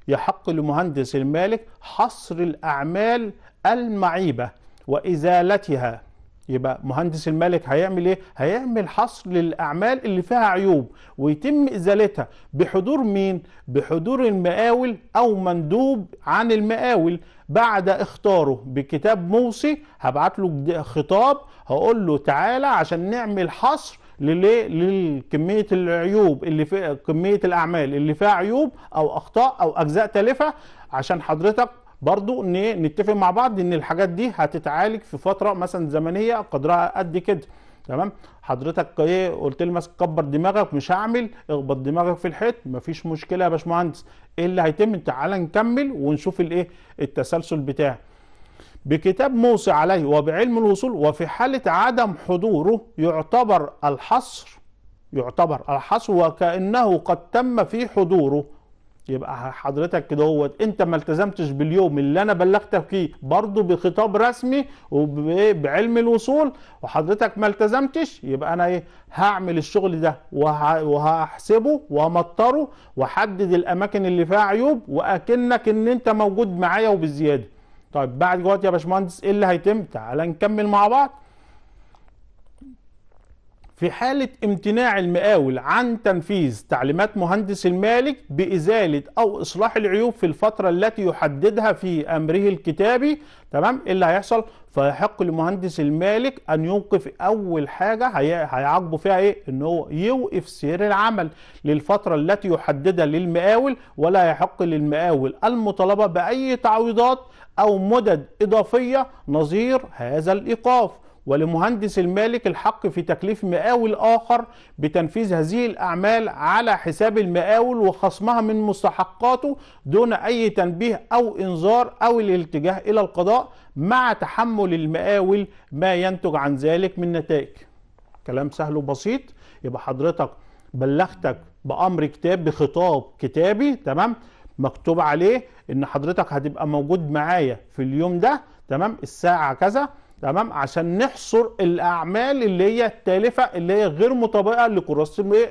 يحق لمهندس المالك حصر الأعمال المعيبة وإزالتها يبقى مهندس الملك هيعمل ايه هيعمل حصر للاعمال اللي فيها عيوب ويتم ازالتها بحضور مين بحضور المقاول او مندوب عن المقاول بعد اختاره بكتاب موصي هبعت له خطاب هقول له تعالى عشان نعمل حصر لكميه العيوب اللي في كميه الاعمال اللي فيها عيوب او اخطاء او اجزاء تالفه عشان حضرتك برضو ان نتفق مع بعض ان الحاجات دي هتتعالج في فتره مثلا زمنيه قدرها قد كده تمام حضرتك ايه قلت لي مثلا كبر دماغك مش هعمل اخبط دماغك في الحيط مفيش مشكله يا باشمهندس ايه اللي هيتم تعالى نكمل ونشوف الايه التسلسل بتاعه بكتاب موصي عليه وبعلم الوصول وفي حاله عدم حضوره يعتبر الحصر يعتبر الحصر وكانه قد تم في حضوره يبقى حضرتك كده انت ما التزمتش باليوم اللي انا بلغتك فيه برضه بخطاب رسمي وبعلم إيه، الوصول وحضرتك ما التزمتش يبقى انا ايه هعمل الشغل ده وهحسبه وهمطره واحدد الاماكن اللي فيها عيوب واكنك ان انت موجود معايا وبالزياده طيب بعد جوات يا باشمهندس ايه اللي هيتم تعال نكمل مع بعض في حالة امتناع المقاول عن تنفيذ تعليمات مهندس المالك بإزالة أو إصلاح العيوب في الفترة التي يحددها في أمره الكتابي تمام إيه اللي هيحصل فيحق لمهندس المالك أن يوقف أول حاجة هيعاقبه فيها إيه إن هو يوقف سير العمل للفترة التي يحددها للمقاول ولا يحق للمقاول المطالبة بأي تعويضات أو مدد إضافية نظير هذا الإيقاف ولمهندس المالك الحق في تكليف مقاول آخر بتنفيذ هذه الأعمال على حساب المقاول وخصمها من مستحقاته دون أي تنبيه أو إنذار أو الالتجاه إلى القضاء مع تحمل المقاول ما ينتج عن ذلك من نتائج كلام سهل وبسيط يبقى حضرتك بلغتك بأمر كتاب بخطاب كتابي تمام مكتوب عليه إن حضرتك هتبقى موجود معايا في اليوم ده تمام الساعة كذا تمام عشان نحصر الاعمال اللي هي التالفه اللي هي غير مطابقه لكراسه الايه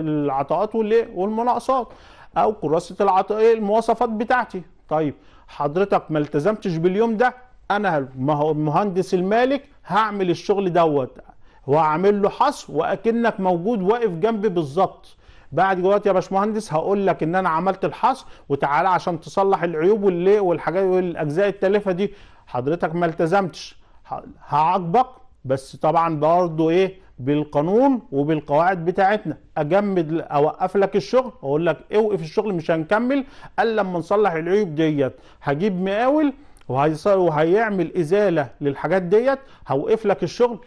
العطاءات والمناقصات او كراسه العطاء المواصفات بتاعتي طيب حضرتك ما التزمتش باليوم ده انا المهندس المالك هعمل الشغل دوت وهعمل له حصر واكنك موجود واقف جنبي بالظبط بعد دلوقتي يا باشمهندس هقول لك ان انا عملت الحصر وتعالى عشان تصلح العيوب والايه والحاجات والاجزاء التالفه دي حضرتك ما التزمتش هعاقبك بس طبعا برضه ايه بالقانون وبالقواعد بتاعتنا اجمد اوقف لك الشغل اقول لك اوقف الشغل مش هنكمل الا لما نصلح العيوب ديت هجيب مقاول وهيعمل ازاله للحاجات ديت هوقف لك الشغل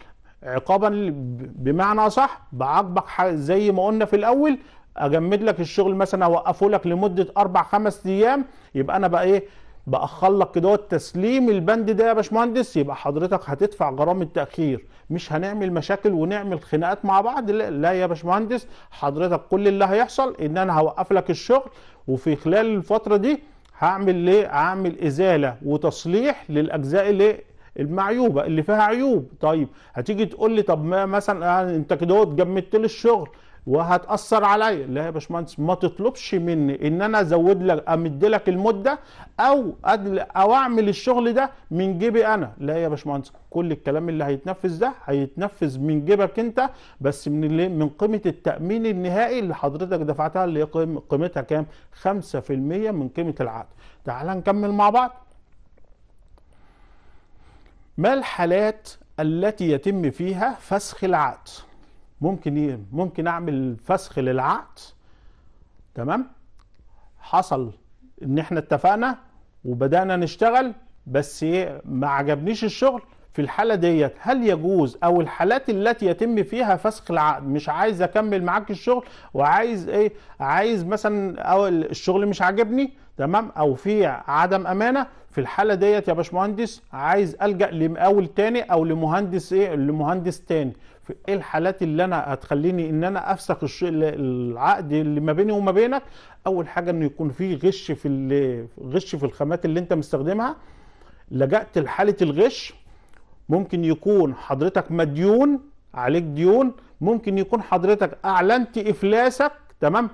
عقابا بمعنى صح بعاقبك زي ما قلنا في الاول اجمد لك الشغل مثلا اوقفه لك لمده اربع خمس ايام يبقى انا بقى ايه باخر لك كده تسليم البند ده يا باشمهندس يبقى حضرتك هتدفع غرامه تاخير مش هنعمل مشاكل ونعمل خناقات مع بعض لا, لا يا باشمهندس حضرتك كل اللي هيحصل ان انا هوقف لك الشغل وفي خلال الفتره دي هعمل ليه هعمل ازاله وتصليح للاجزاء اللي المعيوبه اللي فيها عيوب طيب هتيجي تقول لي طب ما مثلا آه، انت كده جمدت لي الشغل وهتاثر عليا لا يا باشمهندس ما تطلبش مني ان انا ازود لك امد لك المده او أدل او اعمل الشغل ده من جيبي انا لا يا باشمهندس كل الكلام اللي هيتنفذ ده هيتنفذ من جيبك انت بس من اللي من قيمه التامين النهائي اللي حضرتك دفعتها اللي هي قيمتها كام 5% من قيمه العقد تعال نكمل مع بعض ما الحالات التي يتم فيها فسخ العقد ممكن ممكن اعمل فسخ للعقد تمام حصل ان احنا اتفقنا وبدانا نشتغل بس إيه، ما عجبنيش الشغل في الحاله ديت هل يجوز او الحالات التي يتم فيها فسخ العقد مش عايز اكمل معاك الشغل وعايز ايه عايز مثلا او الشغل مش عاجبني تمام او في عدم امانه في الحاله ديت يا باشمهندس عايز الجا لمقاول تاني او لمهندس ايه لمهندس تاني في ايه الحالات اللي انا هتخليني ان انا افسخ العقد اللي ما بيني وما بينك اول حاجه انه يكون في غش في غش في الخامات اللي انت مستخدمها لجأت لحاله الغش ممكن يكون حضرتك مديون عليك ديون ممكن يكون حضرتك اعلنت افلاسك تمام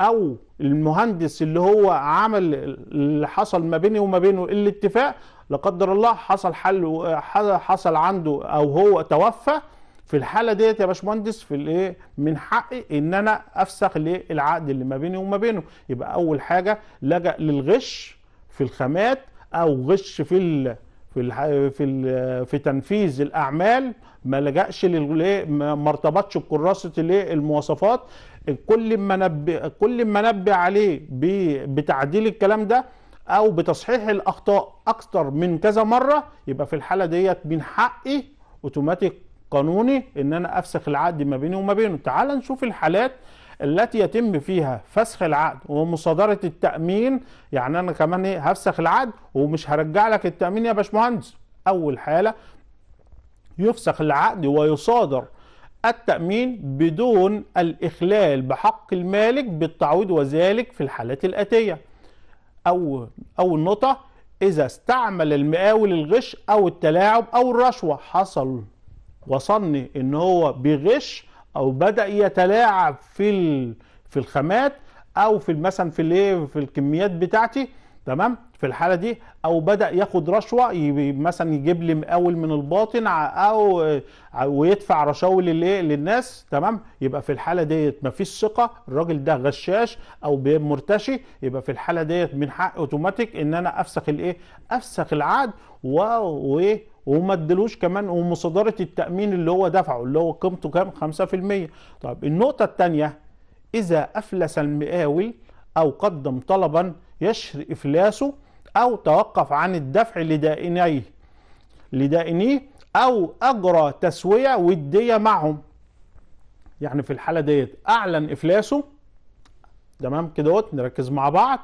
او المهندس اللي هو عمل اللي حصل ما بيني وما بينه الاتفاق لا قدر الله حصل حل حصل عنده او هو توفى في الحاله ديت يا باشمهندس في الايه من حقي ان انا افسخ العقد اللي ما بيني وما بينه يبقى اول حاجه لجا للغش في الخامات او غش في الـ في الـ في الـ في تنفيذ الاعمال ما لجاش للايه ما ارتبطش بكراسه الايه المواصفات كل ما كل ما نبي عليه بتعديل الكلام ده او بتصحيح الاخطاء اكثر من كذا مره يبقى في الحاله ديت من حقي اوتوماتيك قانوني ان انا افسخ العقد ما بيني وما بينه تعال نشوف الحالات التي يتم فيها فسخ العقد ومصادره التامين يعني انا كمان ايه هفسخ العقد ومش هرجع لك التامين يا باشمهندس اول حاله يفسخ العقد ويصادر التامين بدون الاخلال بحق المالك بالتعويض وذلك في الحالات الاتيه او اول نقطه اذا استعمل المقاول الغش او التلاعب او الرشوه حصل وصلني ان هو بيغش او بدا يتلاعب في في الخامات او في مثلا في الايه في الكميات بتاعتي تمام في الحاله دي او بدا ياخد رشوه مثلا يجيب لي مقاول من الباطن او ويدفع رشاوي للايه للناس تمام يبقى في الحاله ديت مفيش ثقه الراجل ده غشاش او مرتشي يبقى في الحاله ديت من حق اوتوماتيك ان انا افسخ الايه افسخ العقد وايه وما ادلوش كمان ومصادره التامين اللي هو دفعه اللي هو قيمته كام 5% طب النقطه الثانيه اذا افلس المقاول او قدم طلبا يشر افلاسه او توقف عن الدفع لدائنيه لدائنيه او اجرى تسويه وديه معهم يعني في الحاله ديت اعلن افلاسه تمام كده نركز مع بعض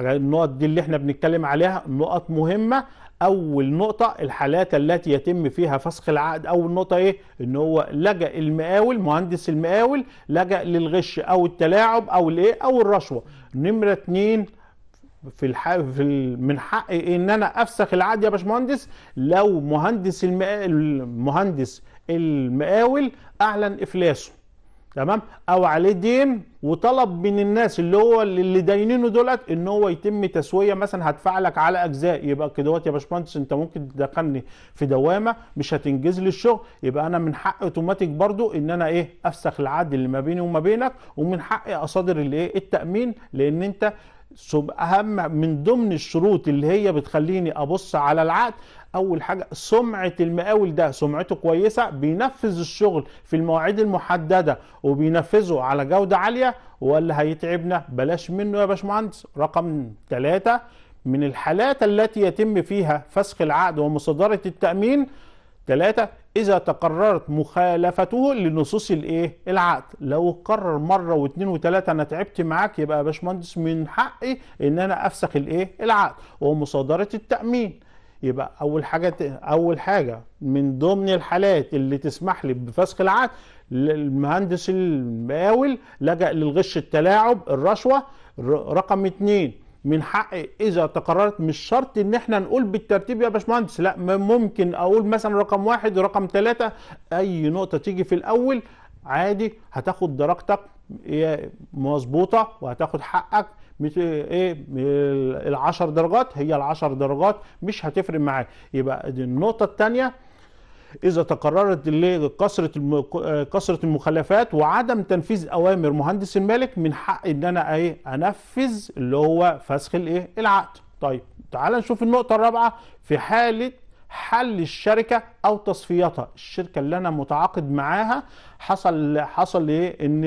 النقط دي اللي احنا بنتكلم عليها نقط مهمه اول نقطه الحالات التي يتم فيها فسخ العقد اول نقطه ايه ان هو لجا المقاول مهندس المقاول لجا للغش او التلاعب او الايه او الرشوه نمره اتنين في الح... في ال... من حقي ان انا افسخ العقد يا باشمهندس لو مهندس المقاول مهندس المقاول اعلن افلاسه تمام او عليه دين وطلب من الناس اللي هو اللي داينينه دولت ان هو يتم تسويه مثلا هدفع لك على اجزاء يبقى كده يا باشمهندس انت ممكن تدخلني في دوامه مش هتنجز لي الشغل يبقى انا من حق اوتوماتيك برضو ان انا ايه افسخ العقد اللي ما بيني وما بينك ومن حقي اصادر الايه التامين لان انت اهم من ضمن الشروط اللي هي بتخليني ابص على العقد اول حاجه سمعه المقاول ده سمعته كويسه بينفذ الشغل في المواعيد المحدده وبينفذه على جوده عاليه ولا هيتعبنا بلاش منه يا باشمهندس رقم ثلاثة من الحالات التي يتم فيها فسخ العقد ومصادره التامين ثلاثة إذا تقررت مخالفته لنصوص الإيه؟ العقد، لو اتكرر مرة واتنين وتلاتة أنا تعبت معاك يبقى يا باشمهندس من حقي إن أنا أفسخ الإيه؟ العقد ومصادرة التأمين. يبقى اول حاجه اول حاجه من ضمن الحالات اللي تسمح لي بفسخ العقد المهندس المقاول لجا للغش التلاعب الرشوه رقم اتنين من حقي اذا تقررت مش شرط ان احنا نقول بالترتيب يا باشمهندس لا ممكن اقول مثلا رقم واحد رقم ثلاثة اي نقطه تيجي في الاول عادي هتاخد درجتك مظبوطه وهتاخد حقك ايه ال 10 درجات هي ال 10 درجات مش هتفرق معاه يبقى دي النقطه الثانيه اذا تقررت كثره كثره المخالفات وعدم تنفيذ اوامر مهندس المالك من حق ان انا ايه انفذ اللي هو فسخ الايه العقد طيب تعال نشوف النقطه الرابعه في حاله حل الشركه او تصفيتها الشركه اللي انا متعاقد معاها حصل حصل ايه ان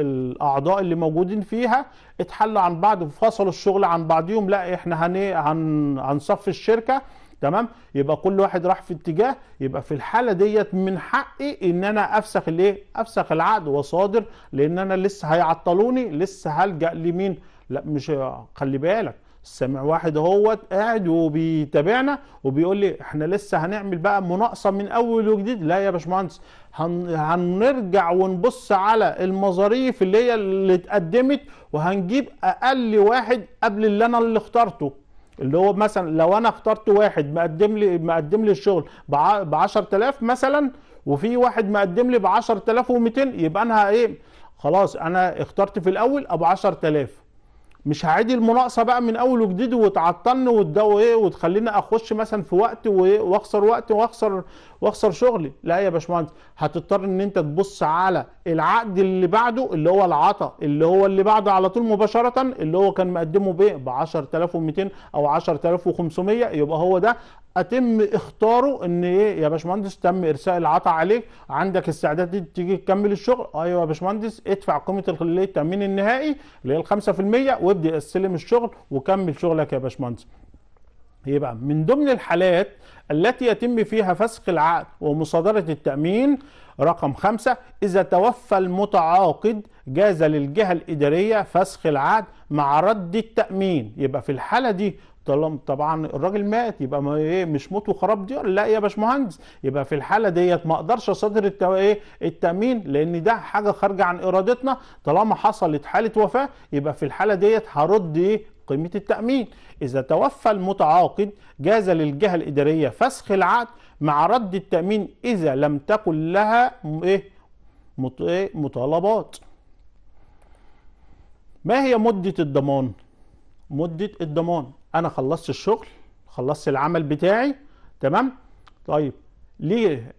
الاعضاء اللي موجودين فيها اتحلوا عن بعض وفصلوا الشغل عن بعضهم لا احنا هن هنصفي الشركه تمام يبقى كل واحد راح في اتجاه يبقى في الحاله ديت من حقي ان انا افسخ الايه افسخ العقد وصادر لان انا لسه هيعطلوني لسه هلجا لمين لا مش خلي بالك سامع واحد اهوت قاعد وبيتابعنا وبيقول لي احنا لسه هنعمل بقى مناقصه من اول وجديد لا يا باشمهندس هنرجع ونبص على المظاريف اللي هي اللي اتقدمت وهنجيب اقل واحد قبل اللي انا اللي اخترته اللي هو مثلا لو انا اخترت واحد مقدم لي مقدم لي الشغل ب 10000 مثلا وفي واحد مقدم لي ب 10200 يبقى انا ايه خلاص انا اخترت في الاول ابو 10000 مش هعيد المناقصه بقى من اول وجديد وتعطلني وتدو ايه وتخليني اخش مثلا في وقت إيه، واخسر وقت واخسر واخسر شغلي لا يا باشمهندس هتضطر ان انت تبص على العقد اللي بعده اللي هو العطا اللي هو اللي بعده على طول مباشره اللي هو كان مقدمه بايه ب 10200 او 10500 يبقى هو ده اتم اختاره ان ايه يا باشمهندس تم ارساء العطا عليك عندك استعداد تيجي تكمل الشغل ايوه يا باشمهندس ادفع قيمه التامين النهائي اللي هي ال 5% وابدا استلم الشغل وكمل شغلك يا باشمهندس يبقى من ضمن الحالات التي يتم فيها فسخ العقد ومصادره التامين رقم خمسة إذا توفى المتعاقد جاز للجهة الإدارية فسخ العقد مع رد التأمين يبقى في الحالة دي طالما طبعا الراجل مات يبقى ما ايه مش موت وخراب ديار لا يا باشمهندس يبقى في الحاله ديت ما اقدرش اصدر التو... ايه التامين لان ده حاجه خارجه عن ارادتنا طالما حصلت حاله وفاه يبقى في الحاله ديت هرد ايه قيمة التأمين إذا توفى المتعاقد جاز للجهة الإدارية فسخ العقد مع رد التأمين إذا لم تكن لها إيه, إيه، مطالبات ما هي مدة الضمان مدة الضمان انا خلصت الشغل خلصت العمل بتاعي تمام طيب ليه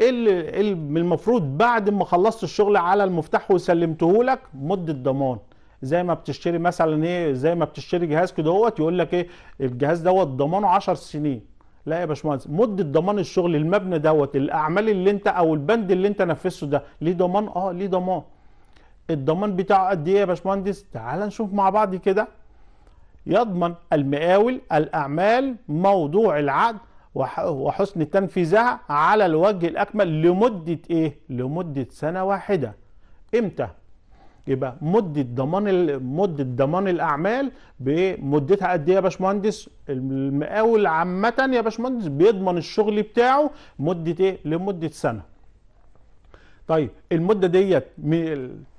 ايه اللي إيه المفروض بعد ما خلصت الشغل على المفتاح وسلمته لك مده ضمان زي ما بتشتري مثلا ايه زي ما بتشتري جهاز كده يقول لك ايه الجهاز دوت ضمانه 10 سنين لا يا باشمهندس مده ضمان الشغل المبنى دوت الاعمال اللي انت او البند اللي انت نفذته ده ليه ضمان اه ليه ضمان الضمان بتاعه قد ايه يا باشمهندس تعال نشوف مع بعض كده يضمن المقاول الأعمال موضوع العقد وحسن تنفيذها على الوجه الأكمل لمدة إيه؟ لمدة سنة واحدة إمتى؟ يبقى مدة ضمان مدة ضمان الأعمال بمدتها قد إيه يا باشمهندس؟ المقاول عامة يا باشمهندس بيضمن الشغل بتاعه مدة إيه؟ لمدة سنة. طيب المدة ديت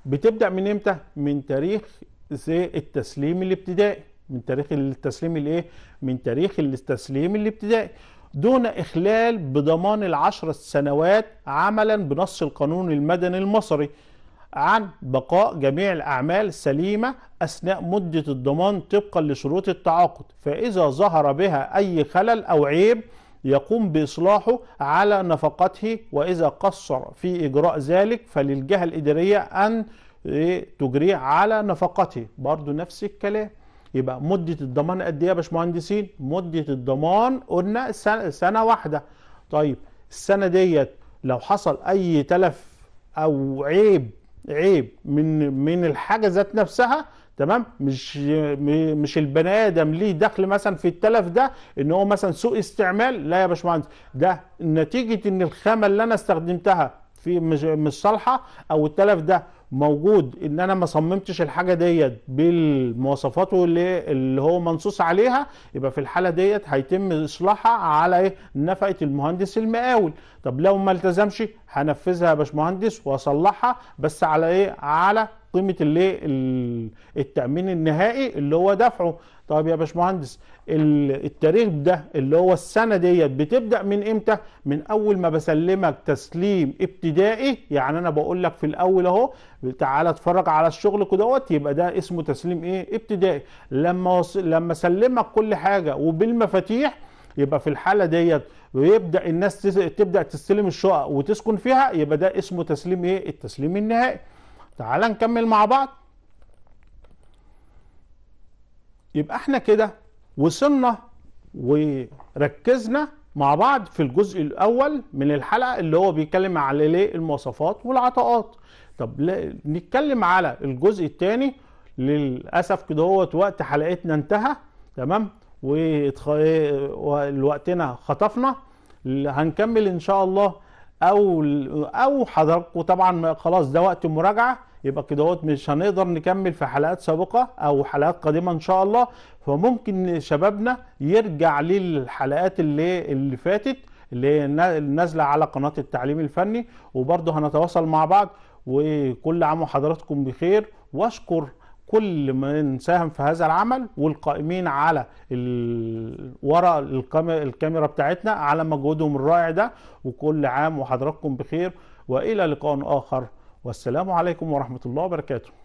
بتبدأ من إمتى؟ من تاريخ التسليم الابتدائي. من تاريخ التسليم الايه من تاريخ التسليم الابتدائي دون إخلال بضمان العشر سنوات عملا بنص القانون المدني المصري عن بقاء جميع الأعمال سليمة أثناء مدة الضمان طبقا لشروط التعاقد فإذا ظهر بها أي خلل أو عيب يقوم بإصلاحه على نفقته وإذا قصر في إجراء ذلك فللجهة الإدارية أن إيه، تجريه على نفقته برضو نفس الكلام يبقى مده الضمان قد ايه يا باشمهندسين مده الضمان قلنا سنه, واحده طيب السنه ديت لو حصل اي تلف او عيب عيب من من الحاجه ذات نفسها تمام مش مش البني ادم ليه دخل مثلا في التلف ده ان هو مثلا سوء استعمال لا يا باشمهندس ده نتيجه ان الخامه اللي انا استخدمتها في مش مش صالحه او التلف ده موجود ان انا ما صممتش الحاجه ديت بالمواصفات اللي هو منصوص عليها يبقى في الحاله ديت هيتم اصلاحها على ايه نفقه المهندس المقاول طب لو ما التزمش هنفذها يا باشمهندس واصلحها بس على ايه على قيمه الايه التامين النهائي اللي هو دفعه طب يا باشمهندس التاريخ ده اللي هو السنه ديت بتبدا من امتى من اول ما بسلمك تسليم ابتدائي يعني انا بقول لك في الاول اهو تعالى اتفرج على الشغل كدهوت يبقى ده اسمه تسليم ايه ابتدائي لما وص... لما سلمك كل حاجه وبالمفاتيح يبقى في الحاله ديت ويبدا الناس تبدا تستلم الشقق وتسكن فيها يبقى ده اسمه تسليم ايه التسليم النهائي تعال نكمل مع بعض يبقى احنا كده وصلنا وركزنا مع بعض في الجزء الاول من الحلقه اللي هو بيتكلم على ليه المواصفات والعطاءات طب نتكلم على الجزء الثاني للاسف كده هو وقت حلقتنا انتهى تمام والوقتنا إيه، خطفنا هنكمل ان شاء الله او او حضراتكم طبعا خلاص ده وقت المراجعه يبقى كدهوت مش هنقدر نكمل في حلقات سابقه او حلقات قادمه ان شاء الله فممكن شبابنا يرجع للحلقات اللي اللي فاتت اللي نازله على قناه التعليم الفني وبرضه هنتواصل مع بعض وكل عام وحضراتكم بخير واشكر كل من ساهم في هذا العمل والقائمين على ال... وراء الكاميرا بتاعتنا على مجهودهم الرائع ده وكل عام وحضراتكم بخير والى لقاء اخر والسلام عليكم ورحمه الله وبركاته